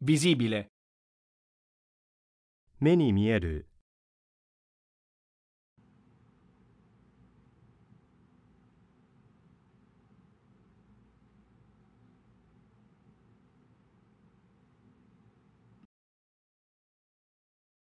visibile 目に見える